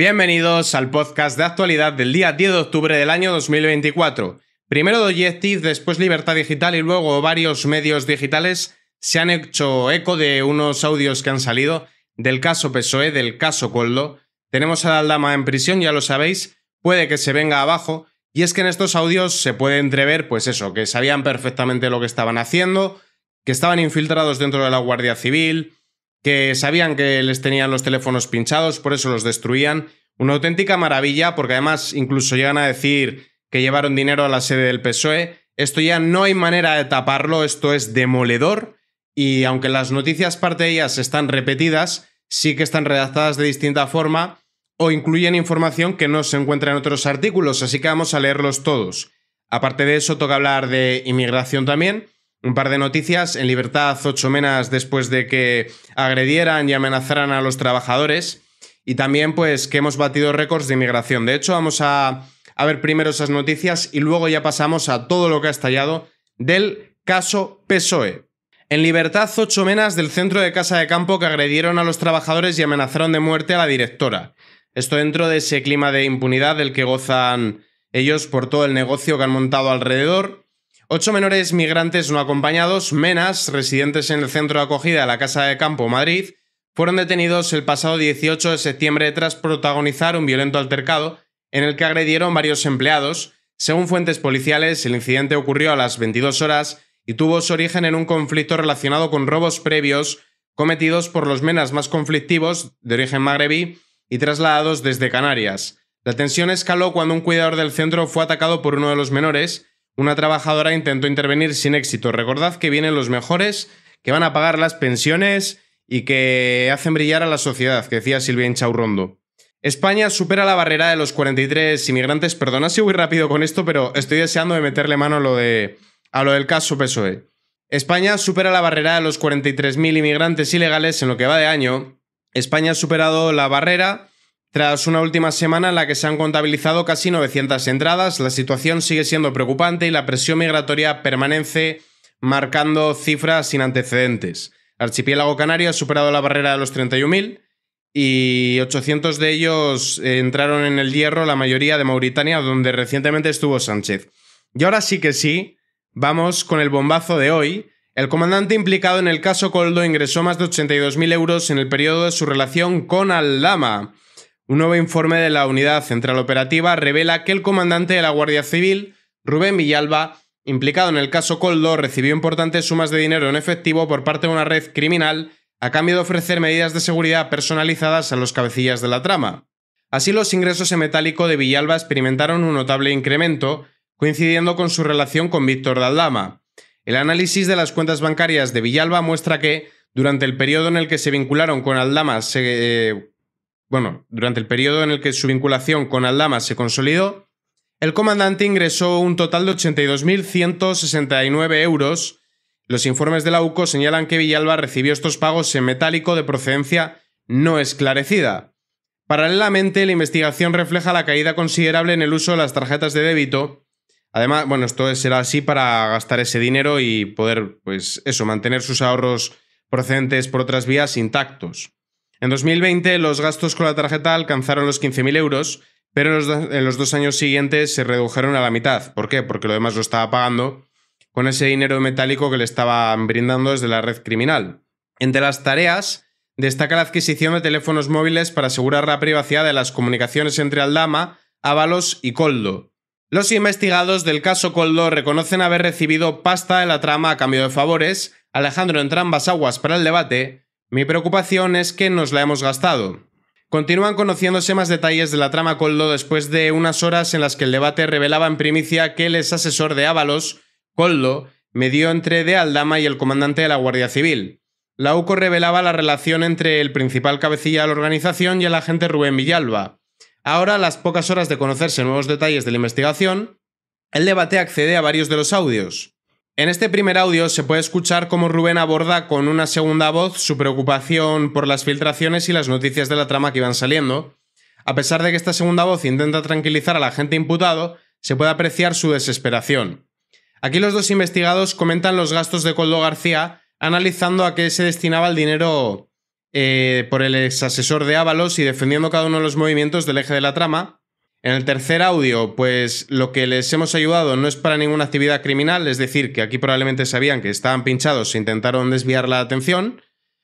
Bienvenidos al podcast de actualidad del día 10 de octubre del año 2024. Primero Doyectiv, después Libertad Digital y luego varios medios digitales se han hecho eco de unos audios que han salido del caso PSOE, del caso Coldo. Tenemos a dama en prisión, ya lo sabéis, puede que se venga abajo. Y es que en estos audios se puede entrever, pues eso, que sabían perfectamente lo que estaban haciendo, que estaban infiltrados dentro de la Guardia Civil, que sabían que les tenían los teléfonos pinchados, por eso los destruían. Una auténtica maravilla, porque además incluso llegan a decir que llevaron dinero a la sede del PSOE. Esto ya no hay manera de taparlo, esto es demoledor. Y aunque las noticias parte de ellas están repetidas, sí que están redactadas de distinta forma o incluyen información que no se encuentra en otros artículos, así que vamos a leerlos todos. Aparte de eso, toca hablar de inmigración también, un par de noticias. En libertad, ocho menas después de que agredieran y amenazaran a los trabajadores. Y también, pues, que hemos batido récords de inmigración. De hecho, vamos a, ver primero esas noticias y luego ya pasamos a todo lo que ha estallado del caso PSOE. En libertad, ocho menas del centro de casa de campo que agredieron a los trabajadores y amenazaron de muerte a la directora. Esto dentro de ese clima de impunidad del que gozan ellos por todo el negocio que han montado alrededor. Ocho menores migrantes no acompañados, menas, residentes en el centro de acogida de la Casa de Campo, Madrid, fueron detenidos el pasado 18 de septiembre tras protagonizar un violento altercado en el que agredieron varios empleados. Según fuentes policiales, el incidente ocurrió a las 22 horas y tuvo su origen en un conflicto relacionado con robos previos cometidos por los menas más conflictivos de origen magrebí y trasladados desde Canarias. La tensión escaló cuando un cuidador del centro fue atacado por uno de los menores, una trabajadora intentó intervenir sin éxito. Recordad que vienen los mejores, que van a pagar las pensiones y que hacen brillar a la sociedad, que decía Silvia Inchaurrondo. España supera la barrera de los 43 inmigrantes. Perdona si voy rápido con esto, pero estoy deseando de meterle mano a lo, de, a lo del caso PSOE. España supera la barrera de los 43.000 inmigrantes ilegales en lo que va de año. España ha superado la barrera tras una última semana en la que se han contabilizado casi 900 entradas, la situación sigue siendo preocupante y la presión migratoria permanece marcando cifras sin antecedentes. archipiélago canario ha superado la barrera de los 31.000 y 800 de ellos entraron en el hierro, la mayoría de Mauritania, donde recientemente estuvo Sánchez. Y ahora sí que sí, vamos con el bombazo de hoy. El comandante implicado en el caso Coldo ingresó más de 82.000 euros en el periodo de su relación con Aldama. Un nuevo informe de la Unidad Central Operativa revela que el comandante de la Guardia Civil, Rubén Villalba, implicado en el caso Coldo, recibió importantes sumas de dinero en efectivo por parte de una red criminal a cambio de ofrecer medidas de seguridad personalizadas a los cabecillas de la trama. Así los ingresos en metálico de Villalba experimentaron un notable incremento, coincidiendo con su relación con Víctor Aldama. El análisis de las cuentas bancarias de Villalba muestra que, durante el periodo en el que se vincularon con Aldama se, eh, bueno, durante el periodo en el que su vinculación con Aldama se consolidó, el comandante ingresó un total de 82.169 euros. Los informes de la UCO señalan que Villalba recibió estos pagos en metálico de procedencia no esclarecida. Paralelamente, la investigación refleja la caída considerable en el uso de las tarjetas de débito. Además, bueno, esto será así para gastar ese dinero y poder, pues eso, mantener sus ahorros procedentes por otras vías intactos. En 2020 los gastos con la tarjeta alcanzaron los 15.000 euros, pero en los dos años siguientes se redujeron a la mitad. ¿Por qué? Porque lo demás lo estaba pagando con ese dinero metálico que le estaban brindando desde la red criminal. Entre las tareas destaca la adquisición de teléfonos móviles para asegurar la privacidad de las comunicaciones entre Aldama, Ábalos y Coldo. Los investigados del caso Coldo reconocen haber recibido pasta de la trama a cambio de favores, Alejandro entrambas aguas para el debate mi preocupación es que nos la hemos gastado. Continúan conociéndose más detalles de la trama Coldo después de unas horas en las que el debate revelaba en primicia que el ex asesor de Ábalos, Coldo, medió entre De Aldama y el comandante de la Guardia Civil. La UCO revelaba la relación entre el principal cabecilla de la organización y el agente Rubén Villalba. Ahora, a las pocas horas de conocerse nuevos detalles de la investigación, el debate accede a varios de los audios. En este primer audio se puede escuchar cómo Rubén aborda con una segunda voz su preocupación por las filtraciones y las noticias de la trama que iban saliendo. A pesar de que esta segunda voz intenta tranquilizar a la gente imputado, se puede apreciar su desesperación. Aquí los dos investigados comentan los gastos de Coldo García, analizando a qué se destinaba el dinero eh, por el ex asesor de Ábalos y defendiendo cada uno de los movimientos del eje de la trama, en el tercer audio, pues lo que les hemos ayudado no es para ninguna actividad criminal, es decir, que aquí probablemente sabían que estaban pinchados e intentaron desviar la atención.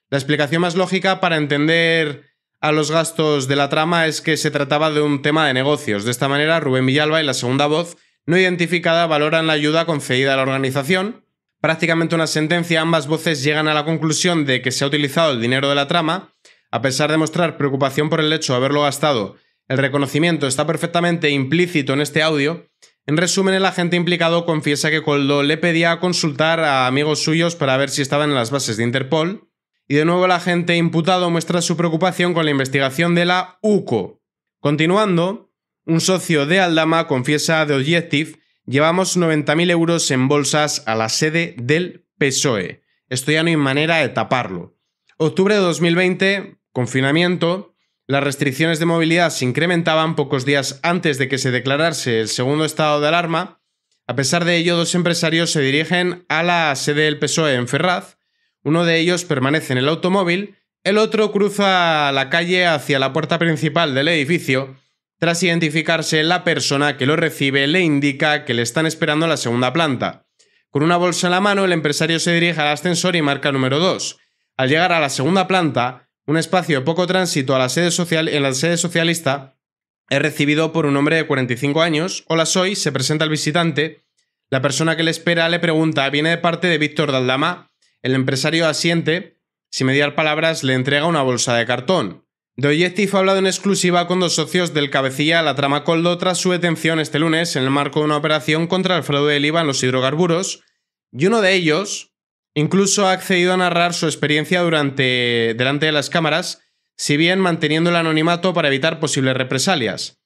La explicación más lógica para entender a los gastos de la trama es que se trataba de un tema de negocios. De esta manera, Rubén Villalba y la segunda voz no identificada valoran la ayuda concedida a la organización. Prácticamente una sentencia, ambas voces llegan a la conclusión de que se ha utilizado el dinero de la trama, a pesar de mostrar preocupación por el hecho de haberlo gastado el reconocimiento está perfectamente implícito en este audio. En resumen, el agente implicado confiesa que Coldo le pedía consultar a amigos suyos para ver si estaban en las bases de Interpol. Y de nuevo el agente imputado muestra su preocupación con la investigación de la UCO. Continuando, un socio de Aldama confiesa de Objective Llevamos 90.000 euros en bolsas a la sede del PSOE. Esto ya no hay manera de taparlo. Octubre de 2020, confinamiento. Las restricciones de movilidad se incrementaban pocos días antes de que se declarase el segundo estado de alarma. A pesar de ello, dos empresarios se dirigen a la sede del PSOE en Ferraz. Uno de ellos permanece en el automóvil, el otro cruza la calle hacia la puerta principal del edificio. Tras identificarse, la persona que lo recibe le indica que le están esperando en la segunda planta. Con una bolsa en la mano, el empresario se dirige al ascensor y marca número 2. Al llegar a la segunda planta, un espacio de poco tránsito a la sede social, en la sede socialista es recibido por un hombre de 45 años. Hola soy, se presenta el visitante. La persona que le espera le pregunta, viene de parte de Víctor Daldama. El empresario asiente, sin mediar palabras, le entrega una bolsa de cartón. Doyectif ha hablado en exclusiva con dos socios del cabecilla La Trama Coldo tras su detención este lunes en el marco de una operación contra el fraude del IVA en los hidrocarburos, y uno de ellos, Incluso ha accedido a narrar su experiencia durante, delante de las cámaras, si bien manteniendo el anonimato para evitar posibles represalias.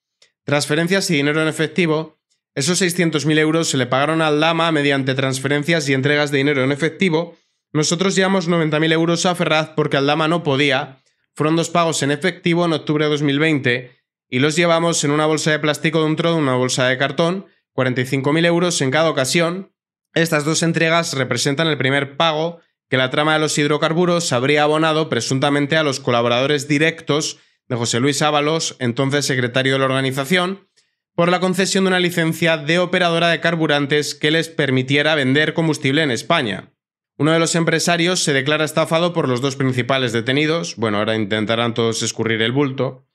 Transferencias y dinero en efectivo. Esos 600.000 euros se le pagaron al Lama mediante transferencias y entregas de dinero en efectivo. Nosotros llevamos 90.000 euros a Ferraz porque al Dama no podía. Fueron dos pagos en efectivo en octubre de 2020 y los llevamos en una bolsa de plástico dentro de una bolsa de cartón, 45.000 euros en cada ocasión, estas dos entregas representan el primer pago que la trama de los hidrocarburos habría abonado presuntamente a los colaboradores directos de José Luis Ábalos, entonces secretario de la organización, por la concesión de una licencia de operadora de carburantes que les permitiera vender combustible en España. Uno de los empresarios se declara estafado por los dos principales detenidos, bueno, ahora intentarán todos escurrir el bulto.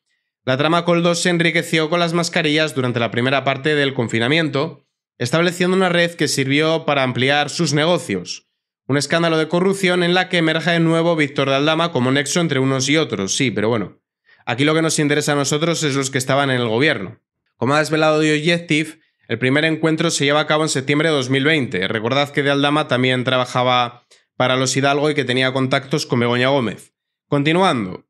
La trama Coldos se enriqueció con las mascarillas durante la primera parte del confinamiento, estableciendo una red que sirvió para ampliar sus negocios. Un escándalo de corrupción en la que emerge de nuevo Víctor de Aldama como nexo entre unos y otros, sí, pero bueno. Aquí lo que nos interesa a nosotros es los que estaban en el gobierno. Como ha desvelado The el primer encuentro se lleva a cabo en septiembre de 2020. Recordad que de Aldama también trabajaba para los Hidalgo y que tenía contactos con Begoña Gómez. Continuando.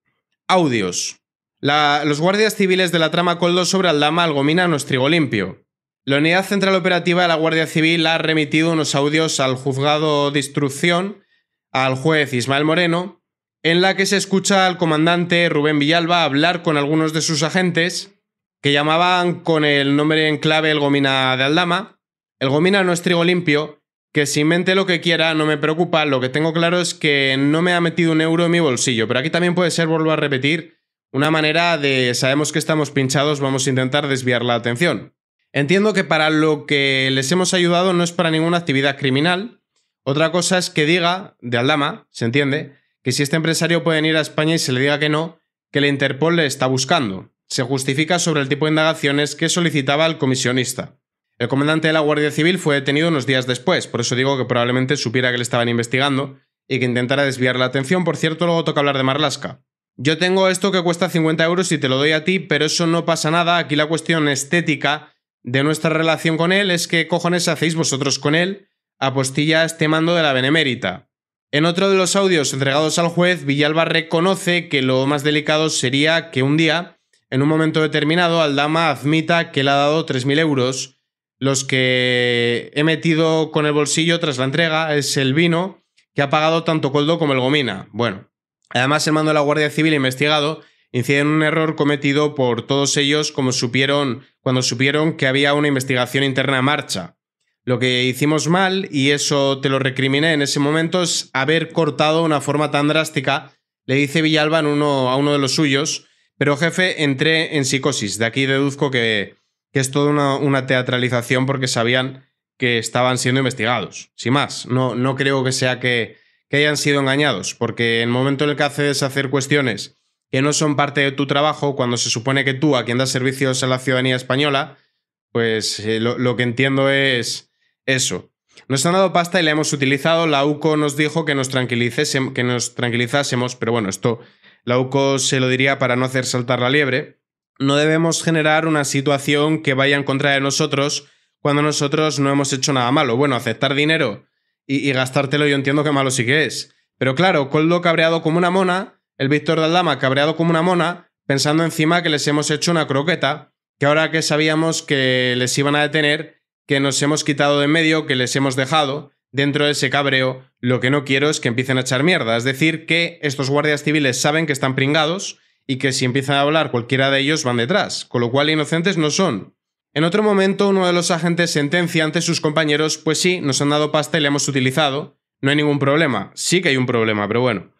Audios. los guardias civiles de la trama Coldo sobre Aldama Algomina trigo Limpio. La Unidad Central Operativa de la Guardia Civil ha remitido unos audios al juzgado de instrucción, al juez Ismael Moreno, en la que se escucha al comandante Rubén Villalba hablar con algunos de sus agentes que llamaban con el nombre en clave el Gomina de Aldama. El Gomina no es trigo limpio, que si mente lo que quiera no me preocupa, lo que tengo claro es que no me ha metido un euro en mi bolsillo, pero aquí también puede ser, vuelvo a repetir, una manera de sabemos que estamos pinchados, vamos a intentar desviar la atención. Entiendo que para lo que les hemos ayudado no es para ninguna actividad criminal. Otra cosa es que diga, de Aldama, se entiende, que si este empresario puede ir a España y se le diga que no, que la Interpol le está buscando. Se justifica sobre el tipo de indagaciones que solicitaba el comisionista. El comandante de la Guardia Civil fue detenido unos días después, por eso digo que probablemente supiera que le estaban investigando y que intentara desviar la atención. Por cierto, luego toca hablar de Marlaska. Yo tengo esto que cuesta 50 euros y te lo doy a ti, pero eso no pasa nada. Aquí la cuestión estética de nuestra relación con él es que cojones hacéis vosotros con él, apostilla este mando de la Benemérita. En otro de los audios entregados al juez, Villalba reconoce que lo más delicado sería que un día, en un momento determinado, Aldama admita que le ha dado 3.000 euros, los que he metido con el bolsillo tras la entrega es el vino, que ha pagado tanto Coldo como el Gomina. Bueno, además el mando de la Guardia Civil investigado incide en un error cometido por todos ellos como supieron cuando supieron que había una investigación interna en marcha. Lo que hicimos mal, y eso te lo recriminé en ese momento, es haber cortado una forma tan drástica, le dice Villalba uno, a uno de los suyos, pero jefe, entré en psicosis. De aquí deduzco que, es toda una, teatralización porque sabían que estaban siendo investigados. Sin más, no, no creo que sea que, que hayan sido engañados, porque en el momento en el que haces hacer cuestiones que no son parte de tu trabajo, cuando se supone que tú, a quien das servicios a la ciudadanía española, pues eh, lo, que entiendo es eso. Nos han dado pasta y la hemos utilizado. La UCO nos dijo que nos, que nos tranquilizásemos, pero bueno, esto la UCO se lo diría para no hacer saltar la liebre. No debemos generar una situación que vaya en contra de nosotros cuando nosotros no hemos hecho nada malo. Bueno, aceptar dinero y, y gastártelo yo entiendo que malo sí que es. Pero claro, Coldo cabreado como una mona el Víctor Daldama cabreado como una mona, pensando encima que les hemos hecho una croqueta, que ahora que sabíamos que les iban a detener, que nos hemos quitado de medio, que les hemos dejado, dentro de ese cabreo, lo que no quiero es que empiecen a echar mierda. Es decir, que estos guardias civiles saben que están pringados y que si empiezan a hablar cualquiera de ellos van detrás, con lo cual inocentes no son. En otro momento, uno de los agentes sentencia ante sus compañeros, pues sí, nos han dado pasta y le hemos utilizado, no hay ningún problema. Sí que hay un problema, pero bueno.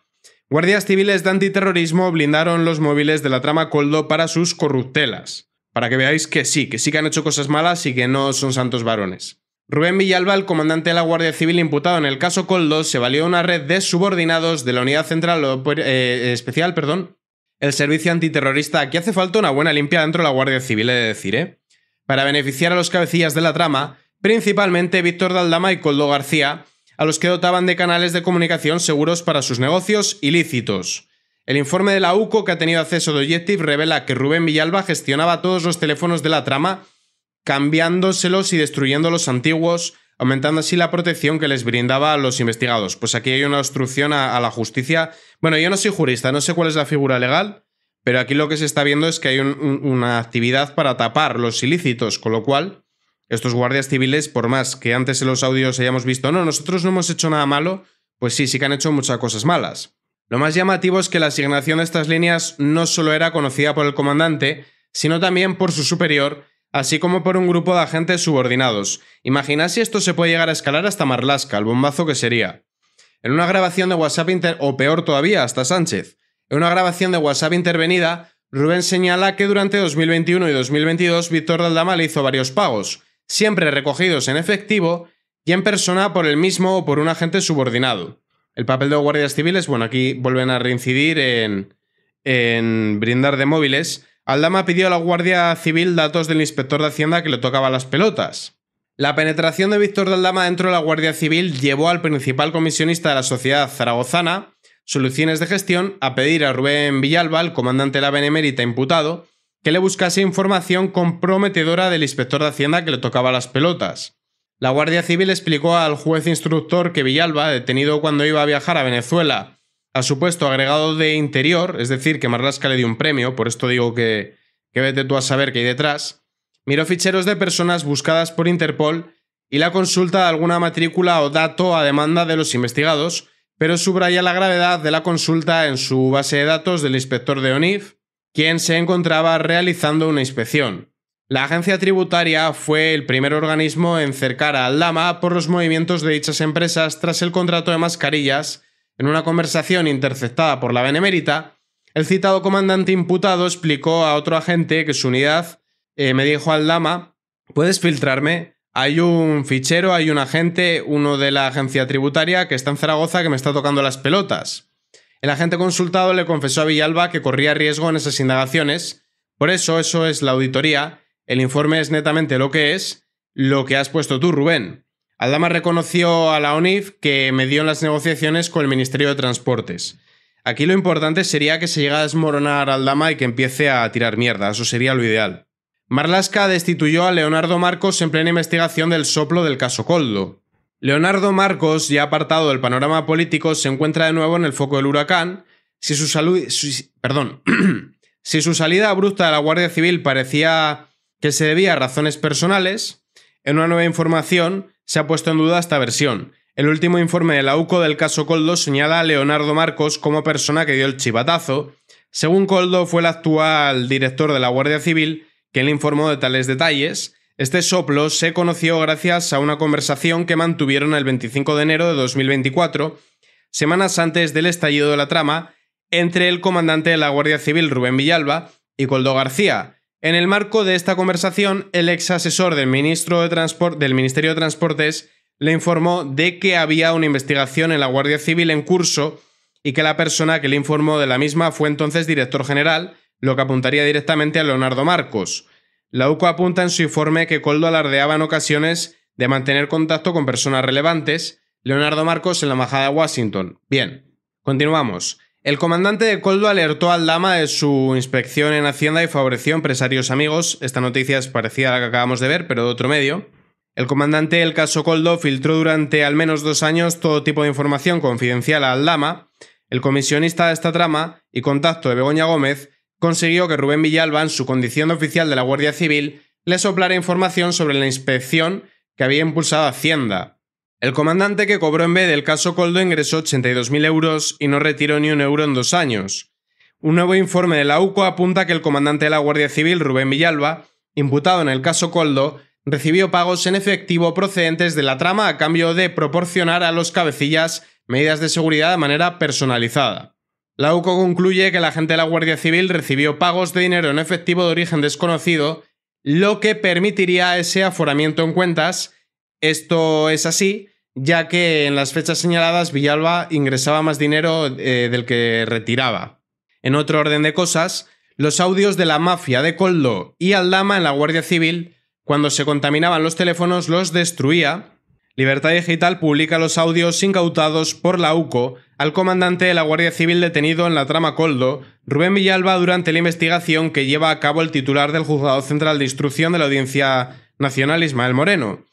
Guardias civiles de antiterrorismo blindaron los móviles de la trama Coldo para sus corruptelas. Para que veáis que sí, que sí que han hecho cosas malas y que no son santos varones. Rubén Villalba, el comandante de la Guardia Civil imputado en el caso Coldo, se valió una red de subordinados de la Unidad Central eh, Especial, perdón, el Servicio Antiterrorista. que hace falta una buena limpia dentro de la Guardia Civil, he de decir, ¿eh? Para beneficiar a los cabecillas de la trama, principalmente Víctor Daldama y Coldo García, a los que dotaban de canales de comunicación seguros para sus negocios ilícitos. El informe de la UCO que ha tenido acceso de Objective revela que Rubén Villalba gestionaba todos los teléfonos de la trama, cambiándoselos y destruyendo los antiguos, aumentando así la protección que les brindaba a los investigados. Pues aquí hay una obstrucción a, la justicia. Bueno, yo no soy jurista, no sé cuál es la figura legal, pero aquí lo que se está viendo es que hay una actividad para tapar los ilícitos, con lo cual estos guardias civiles, por más que antes en los audios hayamos visto, no, nosotros no hemos hecho nada malo, pues sí, sí que han hecho muchas cosas malas. Lo más llamativo es que la asignación de estas líneas no solo era conocida por el comandante, sino también por su superior, así como por un grupo de agentes subordinados. Imagina si esto se puede llegar a escalar hasta Marlaska, el bombazo que sería. En una grabación de WhatsApp inter o peor todavía, hasta Sánchez. En una grabación de WhatsApp intervenida, Rubén señala que durante 2021 y 2022 Víctor Daldama le hizo varios pagos, siempre recogidos en efectivo y en persona por el mismo o por un agente subordinado. El papel de guardias civiles, bueno, aquí vuelven a reincidir en, brindar de móviles. Aldama pidió a la Guardia Civil datos del inspector de Hacienda que le tocaba las pelotas. La penetración de Víctor de Aldama dentro de la Guardia Civil llevó al principal comisionista de la sociedad zaragozana, Soluciones de Gestión, a pedir a Rubén Villalba, el comandante de la Benemérita imputado, que le buscase información comprometedora del inspector de Hacienda que le tocaba las pelotas. La Guardia Civil explicó al juez instructor que Villalba, detenido cuando iba a viajar a Venezuela a su puesto agregado de interior, es decir, que Marrasca le dio un premio, por esto digo que, que vete tú a saber qué hay detrás, miró ficheros de personas buscadas por Interpol y la consulta de alguna matrícula o dato a demanda de los investigados, pero subraya la gravedad de la consulta en su base de datos del inspector de ONIF quien se encontraba realizando una inspección. La agencia tributaria fue el primer organismo en cercar a Aldama por los movimientos de dichas empresas tras el contrato de mascarillas. En una conversación interceptada por la Benemérita, el citado comandante imputado explicó a otro agente que su unidad eh, me dijo Aldama, ¿puedes filtrarme? Hay un fichero, hay un agente, uno de la agencia tributaria que está en Zaragoza que me está tocando las pelotas. El agente consultado le confesó a Villalba que corría riesgo en esas indagaciones, por eso eso es la auditoría, el informe es netamente lo que es, lo que has puesto tú, Rubén. Aldama reconoció a la ONIF que medió en las negociaciones con el Ministerio de Transportes. Aquí lo importante sería que se llegue a desmoronar Aldama y que empiece a tirar mierda, eso sería lo ideal. Marlaska destituyó a Leonardo Marcos en plena investigación del soplo del caso Coldo. Leonardo Marcos, ya apartado del panorama político, se encuentra de nuevo en el foco del huracán. Si su, salud, perdón. si su salida abrupta de la Guardia Civil parecía que se debía a razones personales, en una nueva información se ha puesto en duda esta versión. El último informe de la UCO del caso Coldo señala a Leonardo Marcos como persona que dio el chivatazo. Según Coldo, fue el actual director de la Guardia Civil quien le informó de tales detalles, este soplo se conoció gracias a una conversación que mantuvieron el 25 de enero de 2024, semanas antes del estallido de la trama, entre el comandante de la Guardia Civil Rubén Villalba y Coldo García. En el marco de esta conversación, el ex asesor del, ministro de del Ministerio de Transportes le informó de que había una investigación en la Guardia Civil en curso y que la persona que le informó de la misma fue entonces director general, lo que apuntaría directamente a Leonardo Marcos. La UCO apunta en su informe que Coldo alardeaba en ocasiones de mantener contacto con personas relevantes, Leonardo Marcos en la Embajada de Washington. Bien, continuamos. El comandante de Coldo alertó al Dama de su inspección en Hacienda y favoreció empresarios amigos. Esta noticia es parecida a la que acabamos de ver, pero de otro medio. El comandante del caso Coldo filtró durante al menos dos años todo tipo de información confidencial al Dama, el comisionista de esta trama y contacto de Begoña Gómez, consiguió que Rubén Villalba, en su condición oficial de la Guardia Civil, le soplara información sobre la inspección que había impulsado Hacienda. El comandante que cobró en vez del caso Coldo ingresó 82.000 euros y no retiró ni un euro en dos años. Un nuevo informe de la UCO apunta que el comandante de la Guardia Civil, Rubén Villalba, imputado en el caso Coldo, recibió pagos en efectivo procedentes de la trama a cambio de proporcionar a los cabecillas medidas de seguridad de manera personalizada. La UCO concluye que la gente de la Guardia Civil recibió pagos de dinero en efectivo de origen desconocido, lo que permitiría ese aforamiento en cuentas. Esto es así, ya que en las fechas señaladas Villalba ingresaba más dinero eh, del que retiraba. En otro orden de cosas, los audios de la mafia de Coldo y Aldama en la Guardia Civil, cuando se contaminaban los teléfonos, los destruía Libertad Digital publica los audios incautados por la UCO al comandante de la Guardia Civil detenido en la trama Coldo, Rubén Villalba, durante la investigación que lleva a cabo el titular del Juzgado Central de Instrucción de la Audiencia Nacional, Ismael Moreno.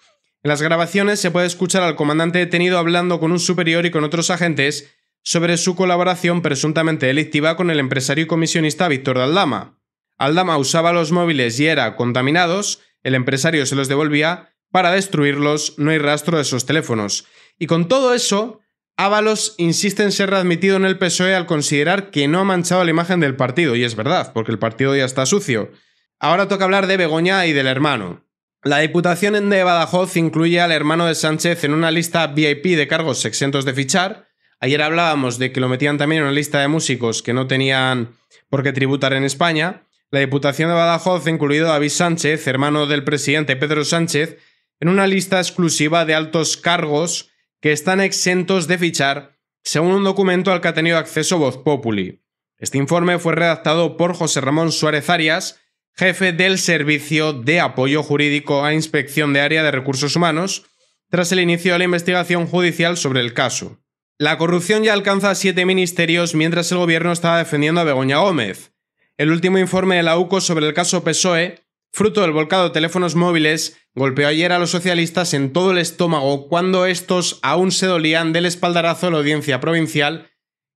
En las grabaciones se puede escuchar al comandante detenido hablando con un superior y con otros agentes sobre su colaboración presuntamente delictiva con el empresario y comisionista Víctor Aldama. Aldama usaba los móviles y era contaminados, el empresario se los devolvía para destruirlos no hay rastro de esos teléfonos. Y con todo eso, Ábalos insiste en ser readmitido en el PSOE al considerar que no ha manchado la imagen del partido, y es verdad, porque el partido ya está sucio. Ahora toca hablar de Begoña y del hermano. La Diputación de Badajoz incluye al hermano de Sánchez en una lista VIP de cargos exentos de fichar. Ayer hablábamos de que lo metían también en una lista de músicos que no tenían por qué tributar en España. La Diputación de Badajoz, ha incluido a David Sánchez, hermano del presidente Pedro Sánchez, en una lista exclusiva de altos cargos que están exentos de fichar, según un documento al que ha tenido acceso Voz Populi. Este informe fue redactado por José Ramón Suárez Arias, jefe del Servicio de Apoyo Jurídico a Inspección de Área de Recursos Humanos, tras el inicio de la investigación judicial sobre el caso. La corrupción ya alcanza siete ministerios mientras el gobierno estaba defendiendo a Begoña Gómez. El último informe de la UCO sobre el caso PSOE Fruto del volcado de teléfonos móviles, golpeó ayer a los socialistas en todo el estómago cuando estos aún se dolían del espaldarazo de la audiencia provincial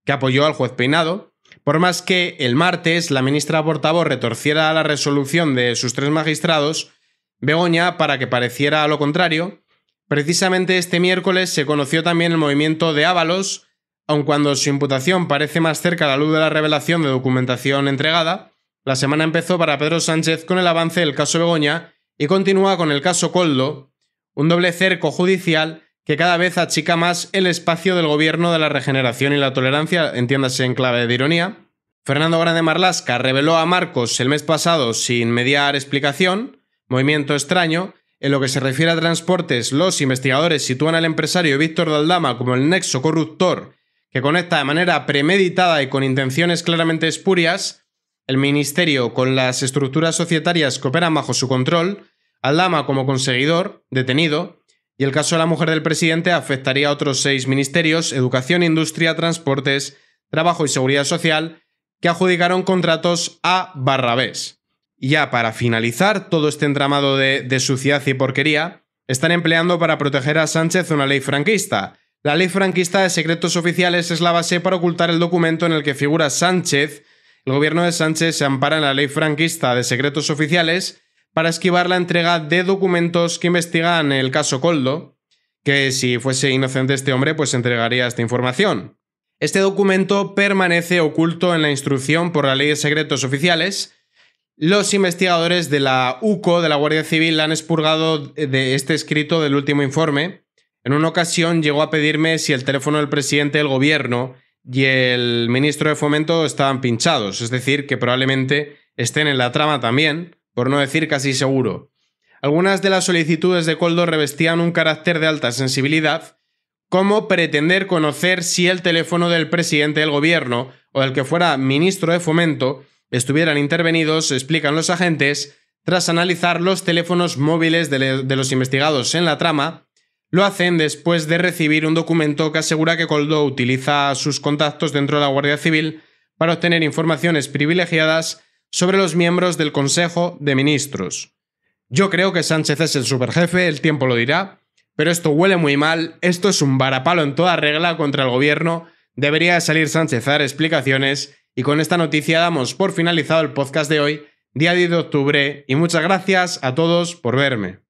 que apoyó al juez Peinado, por más que el martes la ministra portavoz retorciera la resolución de sus tres magistrados, Begoña, para que pareciera lo contrario, precisamente este miércoles se conoció también el movimiento de Ábalos, aun cuando su imputación parece más cerca a la luz de la revelación de documentación entregada, la semana empezó para Pedro Sánchez con el avance del caso Begoña y continúa con el caso Coldo, un doble cerco judicial que cada vez achica más el espacio del gobierno de la regeneración y la tolerancia, entiéndase en clave de ironía. Fernando Grande Marlasca reveló a Marcos el mes pasado, sin mediar explicación, movimiento extraño, en lo que se refiere a transportes, los investigadores sitúan al empresario Víctor Daldama como el nexo corruptor que conecta de manera premeditada y con intenciones claramente espurias el Ministerio, con las estructuras societarias que operan bajo su control, Aldama como conseguidor, detenido, y el caso de la mujer del presidente afectaría a otros seis ministerios, Educación, Industria, Transportes, Trabajo y Seguridad Social, que adjudicaron contratos a Barrabés. Y ya para finalizar todo este entramado de, de suciedad y porquería, están empleando para proteger a Sánchez una ley franquista. La ley franquista de secretos oficiales es la base para ocultar el documento en el que figura Sánchez el gobierno de Sánchez se ampara en la ley franquista de secretos oficiales para esquivar la entrega de documentos que investigan el caso Coldo, que si fuese inocente este hombre, pues entregaría esta información. Este documento permanece oculto en la instrucción por la ley de secretos oficiales. Los investigadores de la UCO, de la Guardia Civil, han expurgado de este escrito del último informe. En una ocasión llegó a pedirme si el teléfono del presidente del gobierno y el ministro de Fomento estaban pinchados, es decir, que probablemente estén en la trama también, por no decir casi seguro. Algunas de las solicitudes de Coldo revestían un carácter de alta sensibilidad, como pretender conocer si el teléfono del presidente del gobierno o del que fuera ministro de Fomento estuvieran intervenidos, explican los agentes, tras analizar los teléfonos móviles de, de los investigados en la trama lo hacen después de recibir un documento que asegura que Coldo utiliza sus contactos dentro de la Guardia Civil para obtener informaciones privilegiadas sobre los miembros del Consejo de Ministros. Yo creo que Sánchez es el superjefe, el tiempo lo dirá, pero esto huele muy mal, esto es un varapalo en toda regla contra el gobierno, debería salir Sánchez a dar explicaciones y con esta noticia damos por finalizado el podcast de hoy, día 10 de octubre, y muchas gracias a todos por verme.